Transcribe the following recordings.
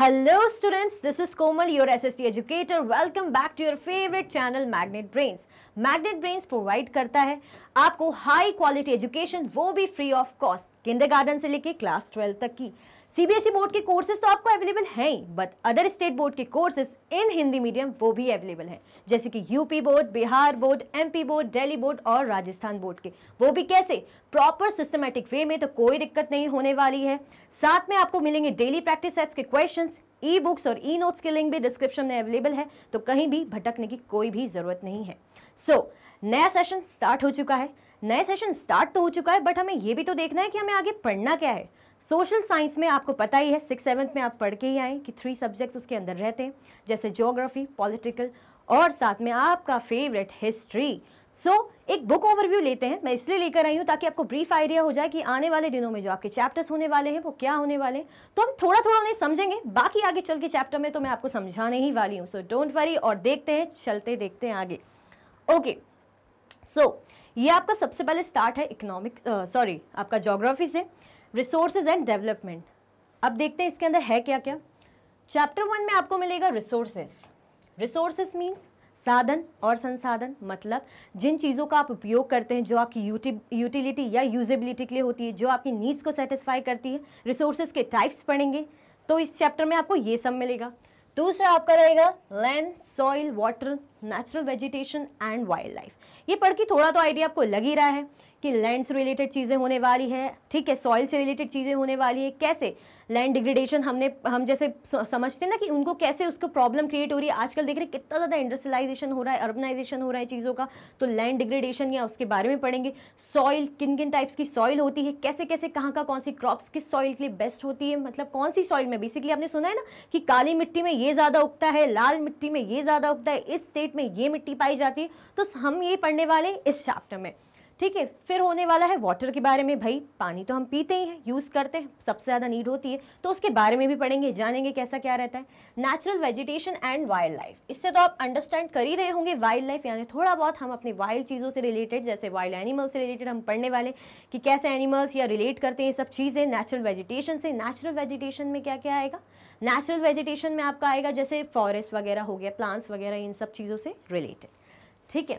Hello students this is Komal your S S T educator welcome back to your favourite channel magnet brains magnet brains provide करता है आपको high quality education वो भी free of cost kindergarten से लेके class twelve तक की CBSE board e के कोर्सेज तो आपको अवेलेबल है ही बट अदर स्टेट बोर्ड के कोर्सेज इन हिंदी मीडियम वो भी अवेलेबल हैं जैसे कि UP board Bihar board MP board Delhi board और राजस्थान बोर्ड के वो भी कैसे प्रॉपर सिस्टमेटिक वे में तो कोई दिक्कत नहीं होने वाली है साथ में आपको मिलेंगे डेली प्रैक्टिस सेट्स के क्वेश्चन ई बुक्स और ई नोट्स के लिंक भी डिस्क्रिप्शन में अवेलेबल है तो कहीं भी भटकने की कोई भी ज़रूरत नहीं है सो so, नया सेशन स्टार्ट हो चुका है नया सेशन स्टार्ट तो हो चुका है बट हमें ये भी तो देखना है कि हमें आगे पढ़ना क्या है सोशल साइंस में आपको पता ही है सिक्स सेवन्थ में आप पढ़ के ही आए कि थ्री सब्जेक्ट्स उसके अंदर रहते हैं जैसे जोग्राफी पॉलिटिकल और साथ में आपका फेवरेट हिस्ट्री सो so, एक बुक ओवरव्यू लेते हैं मैं इसलिए लेकर आई हूँ ताकि आपको ब्रीफ आइडिया हो जाए कि आने वाले दिनों में जो आपके चैप्टर्स होने वाले हैं वो क्या होने वाले हैं तो हम थोड़ा थोड़ा उन्हें समझेंगे बाकी आगे चल के चैप्टर में तो मैं आपको समझाने ही वाली हूँ सो डोंट वरी और देखते हैं चलते देखते हैं आगे ओके okay. सो so, ये आपका सबसे पहले स्टार्ट है इकोनॉमिक सॉरी आपका जोग्राफी से रिसोर्सेज एंड डेवलपमेंट अब देखते हैं इसके अंदर है क्या क्या चैप्टर वन में आपको मिलेगा रिसोर्सेज रिसोर्सेस मीन्स साधन और संसाधन मतलब जिन चीज़ों का आप उपयोग करते हैं जो आपकी यूटिलिटी या यूजेबिलिटी के लिए होती है जो आपकी नीड्स को सेटिस्फाई करती है रिसोर्सेज के टाइप्स पढ़ेंगे तो इस चैप्टर में आपको ये सब मिलेगा दूसरा आपका रहेगा land soil water natural vegetation and wildlife ये पढ़ के थोड़ा तो आइडिया आपको लग ही रहा है कि लैंड से रिलेटेड चीज़ें होने वाली है ठीक है सॉइल से रिलेटेड चीज़ें होने वाली है कैसे लैंड डिग्रेडेशन हमने हम जैसे समझते हैं ना कि उनको कैसे उसको प्रॉब्लम क्रिएट हो रही है आजकल देख रहे हैं कितना ज़्यादा इंडस्ट्रियलाइजेशन हो रहा है अर्बनाइजेशन हो रहा है चीज़ों का तो लैंड डिग्रेडेशन या उसके बारे में पढ़ेंगे सॉइल किन किन टाइप्स की सॉइल होती है कैसे कैसे कहाँ का कौन सी क्रॉप्स किस सॉइल के लिए बेस्ट होती है मतलब कौन सी सॉइल में बेसिकली आपने सुना है ना कि काली मिट्टी में ये ज़्यादा उगता है लाल मिट्टी में ये ज़्यादा उगता है इस स्टेट में ये मिट्टी पाई जाती है तो हम ये पढ़ने वाले इस चैप्टर में ठीक है फिर होने वाला है वाटर के बारे में भाई पानी तो हम पीते ही हैं यूज़ करते हैं सबसे ज़्यादा नीड होती है तो उसके बारे में भी पढ़ेंगे जानेंगे कैसा क्या रहता है natural vegetation and wildlife इससे तो आप अंडरस्टैंड कर ही रहे होंगे वाइल्ड लाइफ यानी थोड़ा बहुत हम अपने वाइल्ड चीज़ों से रिलेटेड जैसे वाइल्ड एनिमल से रिलेटेड हम पढ़ने वाले कि कैसे एनिमल्स या रिलेट करते हैं ये सब चीज़ें नेचुरल वेजिटेशन से नेचुरल वेजिटेशन में क्या क्या आएगा नेचुरल वेजिटेशन में आपका आएगा जैसे फॉरेस्ट वगैरह हो गया प्लांट्स वगैरह इन सब चीज़ों से रिलेटेड ठीक है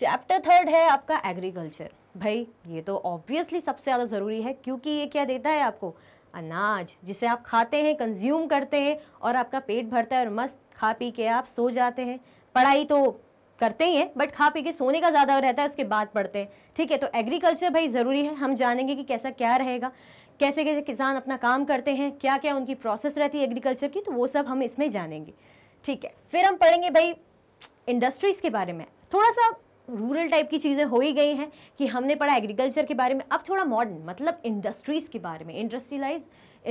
चैप्टर थर्ड है आपका एग्रीकल्चर भाई ये तो ऑब्वियसली सबसे ज़्यादा ज़रूरी है क्योंकि ये क्या देता है आपको अनाज जिसे आप खाते हैं कंज्यूम करते हैं और आपका पेट भरता है और मस्त खा पी के आप सो जाते हैं पढ़ाई तो करते ही हैं बट खा पी के सोने का ज़्यादा रहता है उसके बाद पढ़ते हैं ठीक है तो एग्रीकल्चर भाई ज़रूरी है हम जानेंगे कि कैसा क्या रहेगा कैसे कैसे किसान अपना काम करते हैं क्या क्या उनकी प्रोसेस रहती है एग्रीकल्चर की तो वो सब हम इसमें जानेंगे ठीक है फिर हम पढ़ेंगे भाई इंडस्ट्रीज़ के बारे में थोड़ा सा रूरल टाइप की चीज़ें हो ही गई हैं कि हमने पढ़ा एग्रीकल्चर के बारे में अब थोड़ा मॉडर्न मतलब इंडस्ट्रीज़ के बारे में इंडस्ट्रियलाइज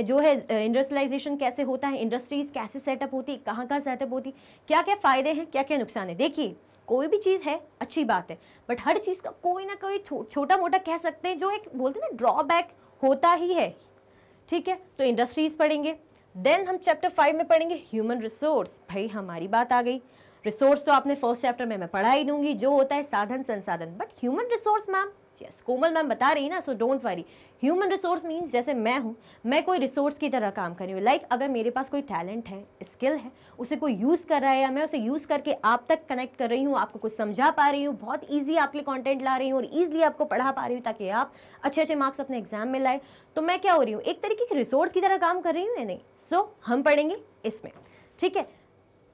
जो है इंडस्ट्रियलाइजेशन कैसे होता है इंडस्ट्रीज़ कैसे सेटअप होती कहाँ कहाँ सेटअप होती क्या क्या फ़ायदे हैं क्या क्या नुकसान है देखिए कोई भी चीज़ है अच्छी बात है बट हर चीज़ का कोई ना कोई छोटा मोटा कह सकते हैं जो एक बोलते हैं ना ड्रॉबैक होता ही है ठीक है तो इंडस्ट्रीज पढ़ेंगे देन हम चैप्टर फाइव में पढ़ेंगे ह्यूमन रिसोर्स भाई हमारी बात आ गई रिसोर्स तो आपने फर्स्ट चैप्टर में मैं पढ़ा ही दूंगी जो होता है साधन संसाधन but human resource ma'am yes Komal ma'am बता रही ना so don't worry human resource means जैसे मैं हूँ मैं कोई रिसोर्स की तरह काम कर रही हूँ लाइक अगर मेरे पास कोई टैलेंट है स्किल है उसे कोई यूज़ कर रहा है या मैं उसे यूज़ करके आप तक कनेक्ट कर रही हूँ आपको कुछ समझा पा रही हूँ बहुत ईजी आपके लिए कॉन्टेंट ला रही हूँ और ईजिली आपको पढ़ा पा रही हूँ ताकि आप अच्छे अच्छे मार्क्स अपने एग्जाम में लाए तो मैं क्या हो रही हूँ एक तरीके की रिसोर्स की तरह काम कर रही हूँ या नहीं सो so, हम पढ़ेंगे इसमें ठीक है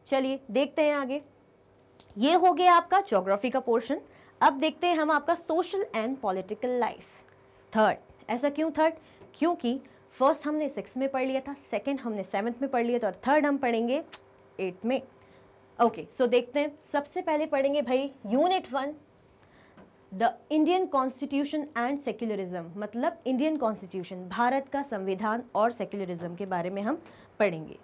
चलिए देखते हैं आगे ये हो गया आपका जोग्राफी का पोर्शन अब देखते हैं हम आपका social and political life third ऐसा क्यों थर्ड क्योंकि फर्स्ट हमने सिक्स में पढ़ लिया था सेकेंड हमने सेवन्थ में पढ़ लिया था और थर्ड हम पढ़ेंगे एट में ओके okay, सो so देखते हैं सबसे पहले पढ़ेंगे भाई unit one the Indian constitution and secularism मतलब इंडियन कॉन्स्टिट्यूशन भारत का संविधान और सेक्युलरिज्म के बारे में हम पढ़ेंगे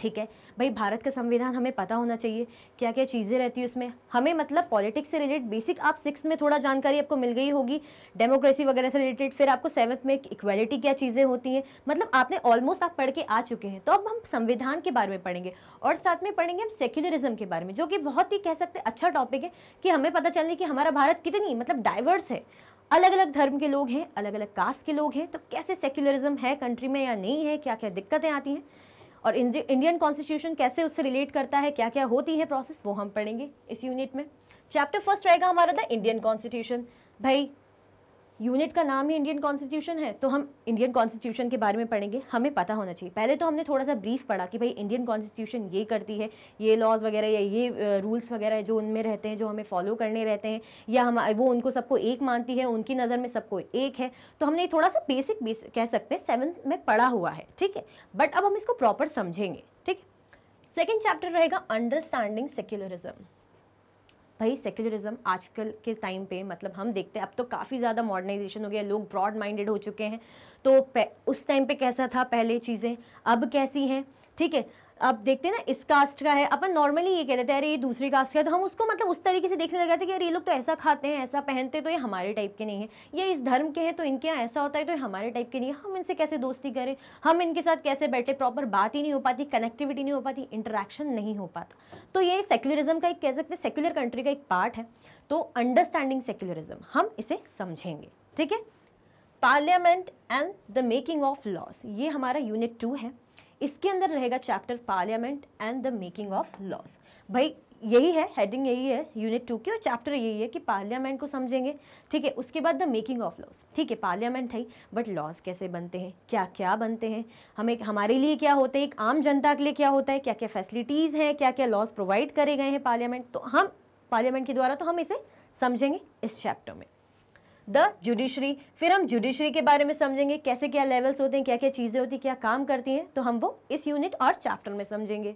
ठीक है भाई भारत का संविधान हमें पता होना चाहिए क्या क्या चीज़ें रहती है उसमें हमें मतलब पॉलिटिक्स से रिलेटेड बेसिक आप सिक्स में थोड़ा जानकारी आपको मिल गई होगी डेमोक्रेसी वगैरह से रिलेटेड फिर आपको सेवन्थ में इक्वालिटी क्या चीज़ें होती हैं मतलब आपने ऑलमोस्ट आप पढ़ के आ चुके हैं तो अब हम संविधान के बारे में पढ़ेंगे और साथ में पढ़ेंगे हम सेक्युलरिज्म के बारे में जो कि बहुत ही कह सकते हैं अच्छा टॉपिक है कि हमें पता चलने कि हमारा भारत कितनी मतलब डाइवर्स है अलग अलग धर्म के लोग हैं अलग अलग कास्ट के लोग हैं तो कैसे सेक्युलरिज्म है कंट्री में या नहीं है क्या क्या दिक्कतें आती हैं और इंडियन कॉन्स्टिट्यूशन कैसे उससे रिलेट करता है क्या क्या होती है प्रोसेस वो हम पढ़ेंगे इस यूनिट में चैप्टर फर्स्ट रहेगा हमारा द इंडियन कॉन्स्टिट्यूशन भाई यूनिट का नाम ही इंडियन कॉन्स्टिट्यूशन है तो हम इंडियन कॉन्स्टिट्यूशन के बारे में पढ़ेंगे हमें पता होना चाहिए पहले तो हमने थोड़ा सा ब्रीफ पढ़ा कि भाई इंडियन कॉन्स्टिट्यूशन ये करती है ये लॉज वगैरह या ये रूल्स वगैरह जो उनमें रहते हैं जो हमें फॉलो करने रहते हैं या हम वो उनको सबको एक मानती है उनकी नज़र में सबको एक है तो हमने थोड़ा सा बेसिक बेस कह सकते हैं सेवन्थ में पढ़ा हुआ है ठीक है बट अब हम इसको प्रॉपर समझेंगे ठीक है सेकेंड चैप्टर रहेगा अंडरस्टैंडिंग सेक्युलरिज्म भाई सेक्युलरिज्म आजकल के टाइम पे मतलब हम देखते हैं अब तो काफ़ी ज़्यादा मॉडर्नाइजेशन हो गया लोग ब्रॉड माइंडेड हो चुके हैं तो उस टाइम पे कैसा था पहले चीज़ें अब कैसी हैं ठीक है अब देखते हैं ना इस कास्ट का है अपन नॉर्मली ये कह देते हैं अरे ये दूसरी कास्ट का है तो हम उसको मतलब उस तरीके से देखने लग जाते हैं कि अरे ये लोग तो ऐसा खाते हैं ऐसा पहनते हैं तो ये हमारे टाइप के नहीं है या इस धर्म के हैं तो इनके यहाँ ऐसा होता है तो ये हमारे टाइप के नहीं है हम इनसे कैसे दोस्ती करें हम इनके साथ कैसे बैठे प्रॉपर बात ही नहीं हो पाती कनेक्टिविटी नहीं हो पाती इंटरेक्शन नहीं हो पाता तो ये सेक्युलरिज्म का एक कह सकते हैं सेक्युलर कंट्री का एक पार्ट है तो अंडरस्टैंडिंग सेक्युलरिज्म हम इसे समझेंगे ठीक है parliament and the making of laws ये हमारा यूनिट टू है इसके अंदर रहेगा chapter parliament and the making of laws भाई यही है हेडिंग यही है यूनिट टू की और चैप्टर यही है कि पार्लियामेंट को समझेंगे ठीक है उसके बाद द मेकिंग ऑफ लॉज ठीक है पार्लियामेंट है बट लॉज कैसे बनते हैं क्या क्या बनते हैं हमें हमारे लिए क्या होते हैं एक आम जनता के लिए क्या होता है क्या क्या फैसिलिटीज़ हैं क्या क्या लॉज प्रोवाइड करे गए हैं पार्लियामेंट तो हम पार्लियामेंट के द्वारा तो हम इसे समझेंगे इस चैप्टर में द जुडिशरी फिर हम जुडिशरी के बारे में समझेंगे कैसे क्या लेवल्स होते हैं क्या क्या चीज़ें होती हैं क्या काम करती हैं तो हम वो इस यूनिट और चैप्टर में समझेंगे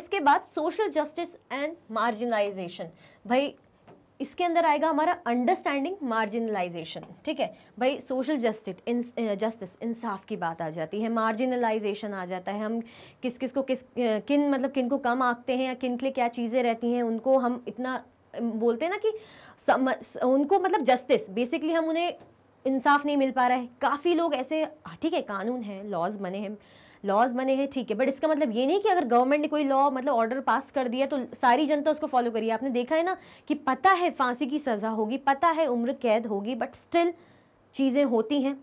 उसके बाद सोशल जस्टिस एंड मार्जिनलाइजेशन भाई इसके अंदर आएगा हमारा अंडरस्टैंडिंग मार्जिनलाइजेशन ठीक है भाई सोशल जस्टिस इन जस्टिस इंसाफ की बात आ जाती है मार्जिनलाइजेशन आ जाता है हम किस किस को किस किन मतलब किन को कम आंकते हैं या किन के लिए क्या चीज़ें रहती हैं उनको हम इतना बोलते हैं ना कि सम, उनको मतलब जस्टिस बेसिकली हम उन्हें इंसाफ नहीं मिल पा रहा है काफ़ी लोग ऐसे हाँ, ठीक है कानून है लॉज बने हैं लॉज बने हैं ठीक है बट इसका मतलब ये नहीं कि अगर गवर्नमेंट ने कोई लॉ मतलब ऑर्डर पास कर दिया तो सारी जनता उसको फॉलो करिए आपने देखा है ना कि पता है फांसी की सज़ा होगी पता है उम्र कैद होगी बट स्टिल चीज़ें होती हैं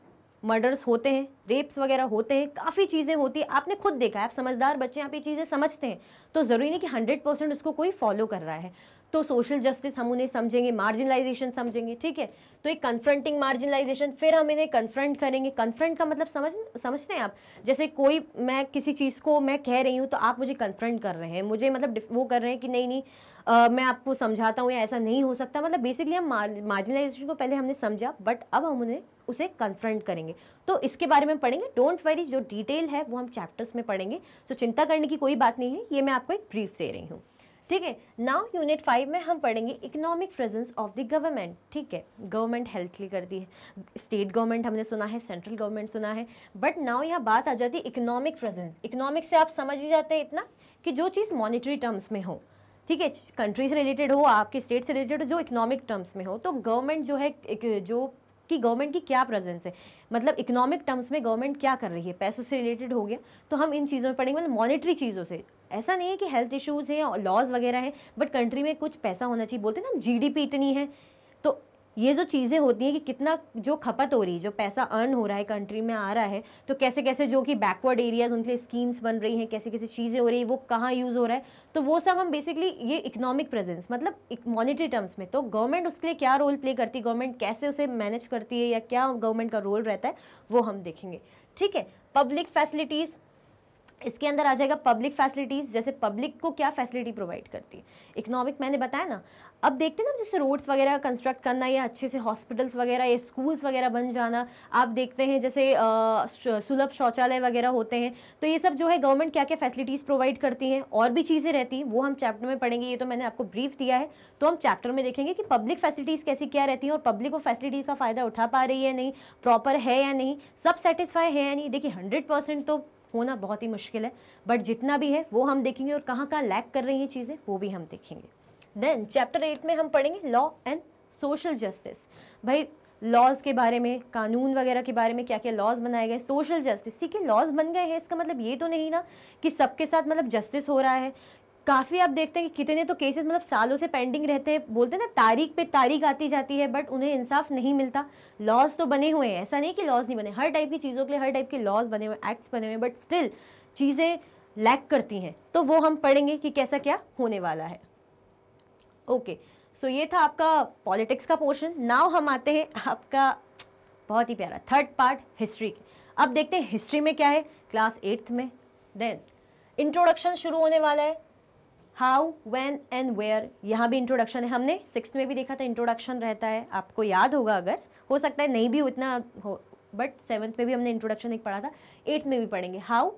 मर्डर्स होते हैं रेप्स वगैरह होते हैं काफ़ी चीज़ें होती है आपने खुद देखा है आप समझदार बच्चे आप ये चीज़ें समझते हैं तो ज़रूरी नहीं कि हंड्रेड परसेंट उसको कोई फॉलो कर रहा है तो सोशल जस्टिस हम उन्हें समझेंगे मार्जिनलाइजेशन समझेंगे ठीक है तो एक कन्फ्रंटिंग मार्जिनलाइजेशन फिर हम इन्हें कन्फ्रंट करेंगे कन्फ्रंट का मतलब समझ समझते हैं आप जैसे कोई मैं किसी चीज़ को मैं कह रही हूँ तो आप मुझे कन्फ्रंट कर रहे हैं मुझे मतलब वो कर रहे हैं कि नहीं नहीं आ, मैं आपको समझाता हूँ या ऐसा नहीं हो सकता मतलब बेसिकली हम मार्जिनलाइजेशन को पहले हमने समझा बट अब हम उन्हें उसे कन्फ्रंट करेंगे तो इसके बारे में पढ़ेंगे डोंट वेरी जो डिटेल है वो हम चैप्टर्स में पढ़ेंगे सो तो चिंता करने की कोई बात नहीं है ये मैं आपको एक ब्रीफ दे रही हूँ ठीक है नाउ यूनिट फाइव में हम पढ़ेंगे economic presence of the government ठीक है गवर्नमेंट हेल्थ क्लियर करती है स्टेट गवर्नमेंट हमने सुना है सेंट्रल गवर्नमेंट सुना है बट नाउ यहाँ बात आ जाती है इकोनॉमिक प्रेजेंस इकोनॉमिक से आप समझ ही जाते हैं इतना कि जो चीज़ मॉनिटरी टर्म्स में हो ठीक है कंट्री से रिलेटेड हो आपके स्टेट से रिलेटेड हो जो इकोनॉमिक टर्म्स में हो तो गवर्नमेंट जो है जो कि गवर्नमेंट की क्या प्रेजेंस है मतलब इकोनॉमिक टर्म्स में गवर्नमेंट क्या कर रही है पैसों से रिलेटेड हो गया तो हम इन चीज़ों में पढ़ेंगे मतलब मॉनिटरी चीज़ों से ऐसा नहीं है कि हेल्थ इश्यूज़ हैं लॉज वगैरह हैं बट कंट्री में कुछ पैसा होना चाहिए बोलते हैं ना जीडीपी इतनी है तो ये जो चीज़ें होती हैं कि कितना जो खपत हो रही है जो पैसा अर्न हो रहा है कंट्री में आ रहा है तो कैसे कैसे जो कि बैकवर्ड एरियाज़ उनके लिए स्कीम्स बन रही हैं कैसे कैसे चीज़ें हो रही है वो कहाँ यूज़ हो रहा है तो वो सब हम बेसिकली ये इकोनॉमिक प्रेजेंस मतलब मॉनिटरी टर्म्स में तो गवर्नमेंट उसके लिए क्या रोल प्ले करती है गवर्नमेंट कैसे उसे मैनेज करती है या क्या गवर्नमेंट का रोल रहता है वो हम देखेंगे ठीक है पब्लिक फैसिलिटीज़ इसके अंदर आ जाएगा पब्लिक फैसिलिटीज़ जैसे पब्लिक को क्या फैसिलिटी प्रोवाइड करती है इकोनॉमिक मैंने बताया ना अब देखते हैं ना जैसे रोड्स वगैरह कंस्ट्रक्ट करना या अच्छे से हॉस्पिटल्स वगैरह या स्कूल्स वगैरह बन जाना आप देखते हैं जैसे सुलभ शौचालय वगैरह होते हैं तो ये सब जो है गवर्नमेंट क्या क्या फैसिलिटीज़ प्रोवाइड करती हैं और भी चीज़ें रहती हैं वो हम चैप्टर में पढ़ेंगे ये तो मैंने आपको ब्रीफ दिया है तो हम चैप्टर में देखेंगे कि पब्लिक फैसिलिटीज़ कैसी क्या रहती हैं और पब्लिक वो फैसिलिटीज का फ़ायदा उठा पा रही है नहीं प्रॉपर है या नहीं सब सेटिस्फाई है या नहीं देखिए हंड्रेड तो होना बहुत ही मुश्किल है बट जितना भी है वो हम देखेंगे और कहाँ कहाँ लैक कर रही हैं चीज़ें वो भी हम देखेंगे देन चैप्टर एट में हम पढ़ेंगे लॉ एंड सोशल जस्टिस भाई लॉज के बारे में कानून वगैरह के बारे में क्या क्या लॉज बनाए गए सोशल जस्टिस ठीक है लॉज बन गए हैं इसका मतलब ये तो नहीं ना कि सबके साथ मतलब जस्टिस हो रहा है काफ़ी आप देखते हैं कि कितने तो केसेस मतलब सालों से पेंडिंग रहते हैं बोलते हैं ना तारीख पे तारीख आती जाती है बट उन्हें इंसाफ नहीं मिलता लॉज तो बने हुए हैं ऐसा नहीं कि लॉज नहीं बने हर टाइप की चीज़ों के लिए हर टाइप के लॉज बने हुए एक्ट्स बने हुए बट स्टिल चीज़ें लैक करती हैं तो वो हम पढ़ेंगे कि कैसा क्या होने वाला है ओके okay, सो so ये था आपका पॉलिटिक्स का पोर्शन नाव हम आते हैं आपका बहुत ही प्यारा थर्ड पार्ट हिस्ट्री अब देखते हैं हिस्ट्री में क्या है क्लास एट्थ में देन इंट्रोडक्शन शुरू होने वाला है हाउ वेन एंड वेयर यहाँ भी इंट्रोडक्शन है हमने सिक्स में भी देखा था इंट्रोडक्शन रहता है आपको याद होगा अगर हो सकता है नहीं भी उतना हो बट सेवन्थ में भी हमने इंट्रोडक्शन एक पढ़ा था एट्थ में भी पढ़ेंगे हाउ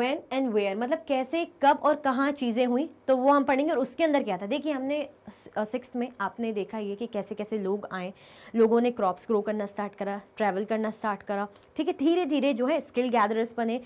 वेन एंड वेयर मतलब कैसे कब और कहाँ चीज़ें हुई तो वो हम पढ़ेंगे और उसके अंदर क्या था देखिए हमने सिक्स में आपने देखा ये कि कैसे कैसे लोग आए लोगों ने क्रॉप्स ग्रो करना स्टार्ट करा ट्रैवल करना स्टार्ट करा ठीक है धीरे धीरे जो है स्किल गैदरर्स बने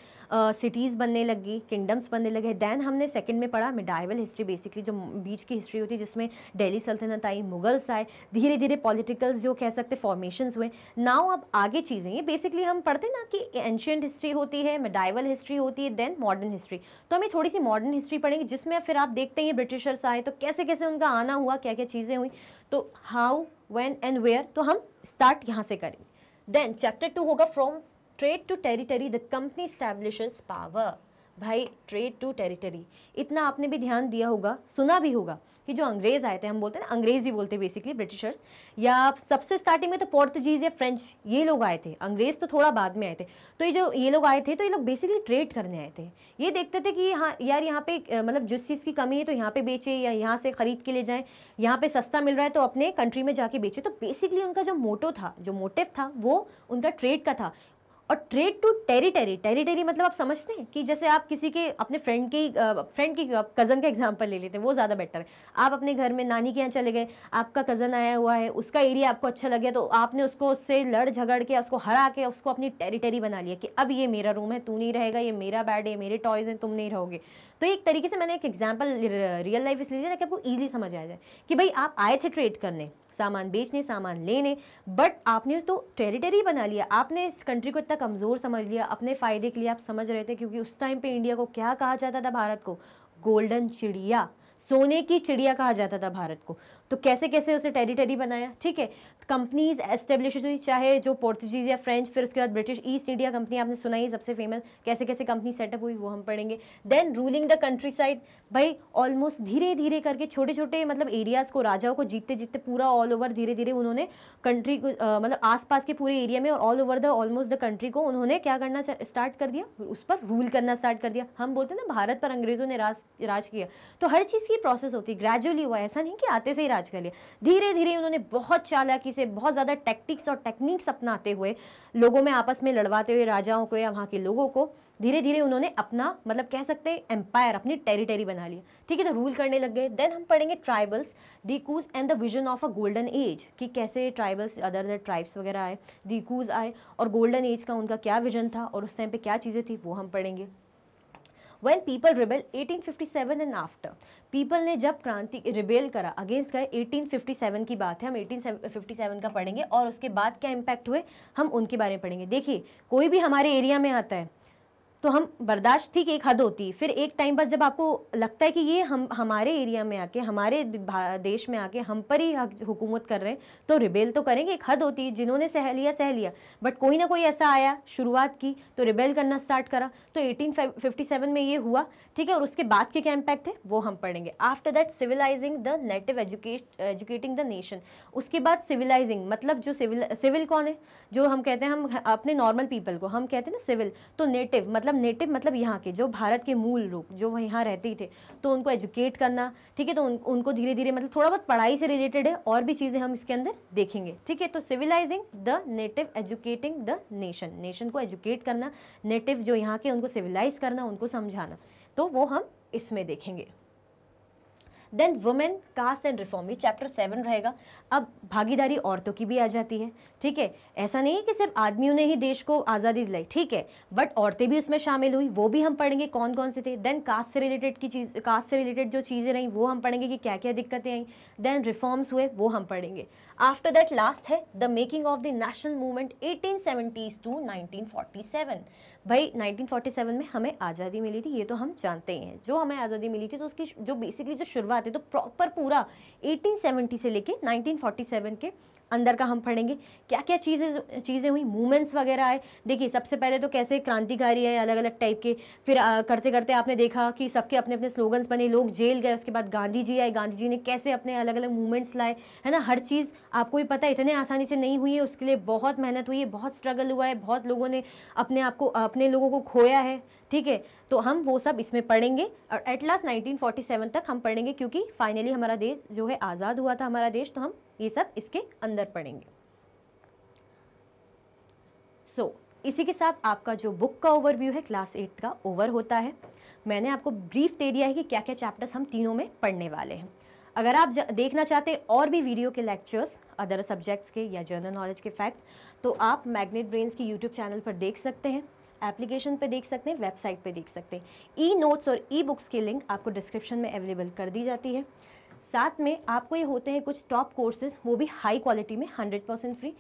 सिटीज़ बनने लगी किंगडम्स बनने लगे दैन हमने सेकंड में पढ़ा मिडाइवल हिस्ट्री बेसिकली जो बीच की हिस्ट्री होती है जिसमें डेली सल्तनत आई मुगल्स आए धीरे धीरे पॉलिटिकल जो कह सकते फॉर्मेशन हुए नाव अब आगे चीज़ें ये बेसिकली हम पढ़ते ना कि एंशियंट हिस्ट्री होती है मिडाइवल हिस्ट्री होती है देन मॉडर्न हिस्ट्री तो हमें थोड़ी सी मॉडर्न हिस्ट्री पढ़ेंगे जिसमें फिर आप देखते हैं ब्रिटिशर्स आए तो कैसे कैसे उनका आना खाना हुआ क्या क्या चीज़ें हुई तो हाउ वेन एंड वेयर तो हम स्टार्ट यहाँ से करेंगे देन चैप्टर टू होगा from trade to territory the company establish power भाई ट्रेड टू टेरिटरी इतना आपने भी ध्यान दिया होगा सुना भी होगा कि जो अंग्रेज़ आए थे हम बोलते हैं ना अंग्रेज़ ही बोलते बेसिकली ब्रिटिशर्स या सबसे स्टार्टिंग में तो पोर्तुगीज़ या फ्रेंच ये लोग आए थे अंग्रेज़ तो थोड़ा बाद में आए थे तो ये जो ये लोग आए थे तो ये लोग बेसिकली ट्रेड करने आए थे ये देखते थे कि हाँ यार यहाँ पे मतलब जिस चीज़ की कमी है तो यहाँ पे बेचे या यहाँ से ख़रीद के ले जाएँ यहाँ पे सस्ता मिल रहा है तो अपने कंट्री में जाके बेचे तो बेसिकली उनका जो मोटो था जो मोटिव था वो उनका ट्रेड का था और ट्रेड टू टेरिटरी टेरिटरी मतलब आप समझते हैं कि जैसे आप किसी के अपने फ्रेंड की फ्रेंड की कज़न का एग्जांपल ले लेते हैं वो ज़्यादा बेटर है आप अपने घर में नानी के यहाँ चले गए आपका कज़न आया हुआ है उसका एरिया आपको अच्छा लग गया तो आपने उसको उससे लड़ झगड़ के उसको हरा के उसको अपनी टेरिटरी बना लिया कि अब ये मेरा रूम है तू नहीं रहेगा ये मेरा बैड है मेरे टॉयज़ हैं तुम नहीं रहोगे तो एक तरीके से मैंने एक एग्जाम्पल रियल लाइफ इसलिए ताकि आपको ईजिली समझ आ जाए कि भाई आप आए थे ट्रेड करने सामान बेचने सामान लेने बट आपने तो टेरिटरी बना लिया आपने इस कंट्री को इतना कमज़ोर समझ लिया अपने फ़ायदे के लिए आप समझ रहे थे क्योंकि उस टाइम पे इंडिया को क्या कहा जाता था भारत को गोल्डन चिड़िया सोने की चिड़िया कहा जाता था भारत को तो कैसे कैसे उसने टेरिटरी बनाया ठीक है कंपनीज एस्टेब्लिश हुई चाहे जो पोर्तुगीज़ या फ्रेंच फिर उसके बाद ब्रिटिश ईस्ट इंडिया कंपनी आपने सुना ही सबसे फेमस कैसे कैसे कंपनी सेटअप हुई वो हम पढ़ेंगे then ruling the countryside भाई ऑलमोस्ट धीरे धीरे करके छोटे छोटे मतलब एरियाज़ को राजाओं को जीतते जीतते पूरा ऑल ओवर धीरे धीरे उन्होंने कंट्री को मतलब आसपास के पूरे एरिया में और all over the almost the country को उन्होंने क्या करना स्टार्ट कर दिया उस पर रूल करना स्टार्ट कर दिया हम बोलते हैं ना भारत पर अंग्रेज़ों ने राज राज किया तो हर चीज़ की प्रोसेस होती है ग्रेजुअली हुआ ऐसा नहीं कि आते से ही इलाज कर लिया धीरे धीरे उन्होंने बहुत चालाकी से बहुत ज़्यादा टैक्टिक्स और टेक्निक्स अपनाते हुए लोगों में आपस में लड़वाते हुए राजाओं को या वहाँ के लोगों को धीरे धीरे उन्होंने अपना मतलब कह सकते हैं एम्पायर अपनी टेरिटरी बना ली ठीक है तो रूल करने लग गए देन हम पढ़ेंगे tribals dikus and the vision of a golden age कि कैसे ट्राइबल्स अदर अदर ट्राइब्स वगैरह आए डीकूज आए और गोल्डन एज का उनका क्या विजन था और उस टाइम पे क्या चीज़ें थी वो हम पढ़ेंगे rebel eighteen fifty 1857 and after people ने जब क्रांति रिबेल करा अगेंस्ट गए 1857 की बात है हम 1857 का पढ़ेंगे और उसके बाद क्या इम्पैक्ट हुए हम उनके बारे में पढ़ेंगे देखिए कोई भी हमारे एरिया में आता है तो हम बर्दाश्त ठीक एक हद होती फिर एक टाइम पर जब आपको लगता है कि ये हम हमारे एरिया में आके हमारे देश में आके हम पर ही हुकूमत कर रहे हैं तो रिबेल तो करेंगे एक हद होती है जिन्होंने सह लिया सह लिया बट कोई ना कोई ऐसा आया शुरुआत की तो रिबेल करना स्टार्ट करा तो 1857 में ये हुआ ठीक है और उसके बाद के क्या इम्पैक्ट थे वो हम पढ़ेंगे after that civilising the native educate educating the nation उसके बाद सिविलाइजिंग मतलब जो सिविल सिविल कौन है जो हम कहते हैं हम अपने नॉर्मल पीपल को हम कहते हैं ना सिविल तो नेटिव मतलब मतलब नेटिव मतलब यहाँ के जो भारत के मूल लोग जो यहाँ रहते ही थे तो उनको एजुकेट करना ठीक है तो उन, उनको धीरे धीरे मतलब थोड़ा बहुत पढ़ाई से रिलेटेड है और भी चीज़ें हम इसके अंदर देखेंगे ठीक है तो civilising the native educating the nation nation को एजुकेट करना नेटिव जो यहाँ के उनको सिविलाइज करना उनको समझाना तो वो हम इसमें देखेंगे then women caste and reform ये चैप्टर सेवन रहेगा अब भागीदारी औरतों की भी आ जाती है ठीक है ऐसा नहीं है कि सिर्फ आदमियों ने ही देश को आज़ादी दिलाई ठीक है बट औरतें भी उसमें शामिल हुई वो भी हम पढ़ेंगे कौन कौन से थे देन कास्ट से रिलेटेड की चीज़ कास्ट से रिलेटेड जो चीज़ें रहीं वो हम पढ़ेंगे कि क्या क्या दिक्कतें आई देन रिफॉर्म्स हुए वो हम पढ़ेंगे आफ्टर दैट लास्ट है the making of the national movement eighteen to nineteen भाई 1947 में हमें आज़ादी मिली थी ये तो हम जानते ही हैं जो हमें आज़ादी मिली थी तो उसकी जो बेसिकली जो शुरुआत है तो प्रॉपर पूरा 1870 से लेके 1947 के अंदर का हम पढ़ेंगे क्या क्या चीज़ें चीज़ें हुई मूवमेंट्स वगैरह आए देखिए सबसे पहले तो कैसे क्रांतिकारी है अलग अलग टाइप के फिर आ, करते करते आपने देखा कि सबके अपने अपने स्लोगन्स बने लोग जेल गए उसके बाद गांधी जी आए गांधी जी ने कैसे अपने अलग अलग मूवमेंट्स लाए है ना हर चीज़ आपको भी पता है इतने आसानी से नहीं हुई है उसके लिए बहुत मेहनत हुई है बहुत स्ट्रगल हुआ है बहुत लोगों ने अपने आप को अपने लोगों को खोया है ठीक है तो हम वो सब इसमें पढ़ेंगे और एट लास्ट 1947 तक हम पढ़ेंगे क्योंकि फाइनली हमारा देश जो है आज़ाद हुआ था हमारा देश तो हम ये सब इसके अंदर पड़ेंगे सो so, इसी के साथ आपका जो बुक का ओवरव्यू है क्लास एट का ओवर होता है मैंने आपको ब्रीफ दे दिया है कि क्या क्या चैप्टर्स हम तीनों में पढ़ने वाले हैं अगर आप देखना चाहते हैं और भी वीडियो के लेक्चर्स अदर सब्जेक्ट्स के या जनरल नॉलेज के फैक्ट्स तो आप मैग्नेट ब्रेन्स की यूट्यूब चैनल पर देख सकते हैं एप्लीकेशन पे देख सकते हैं वेबसाइट पे देख सकते हैं ई नोट्स और ई बुक्स की लिंक आपको डिस्क्रिप्शन में अवेलेबल कर दी जाती है साथ में आपको ये होते हैं कुछ टॉप कोर्सेज वो भी हाई क्वालिटी में hundred percent free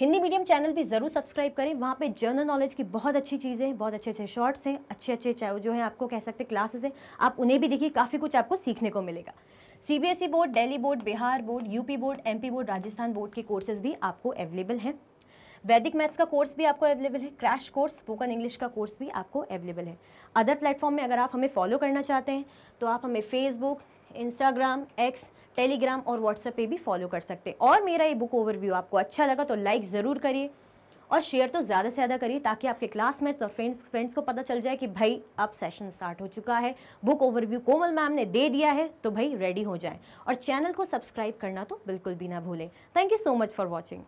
Hindi medium channel भी ज़रूर सब्सक्राइब करें वहाँ पे जर्नल नॉलेज की बहुत अच्छी चीज़ें हैं बहुत अच्छे अच्छे शॉर्ट्स हैं अच्छे अच्छे चाहे जो हैं आपको कह सकते क्लासेस हैं आप उन्हें भी देखिए काफ़ी कुछ आपको सीखने को मिलेगा e board daily board Bihar board UP board P board Rajasthan board के कोर्सेज भी आपको अवेलेबल हैं वैदिक मैथ्स का कोर्स भी आपको अवेलेबल है क्रैश कोर्स स्पोकन इंग्लिश का कोर्स भी आपको अवेलेबल है अदर प्लेटफॉर्म में अगर आप हमें फॉलो करना चाहते हैं तो आप हमें फेसबुक इंस्टाग्राम एक्स टेलीग्राम और व्हाट्सएप पे भी फॉलो कर सकते हैं और मेरा ये बुक ओवरव्यू आपको अच्छा लगा तो लाइक ज़रूर करिए और शेयर तो ज़्यादा से ज़्यादा करिए ताकि आपके क्लासमेट्स और फ्रेंड्स फ्रेंड्स को पता चल जाए कि भाई अब सेशन स्टार्ट हो चुका है बुक ओवरव्यू कोमल मैम ने दे दिया है तो भाई रेडी हो जाए और चैनल को सब्सक्राइब करना तो बिल्कुल भी ना भूलें thank you so much for watching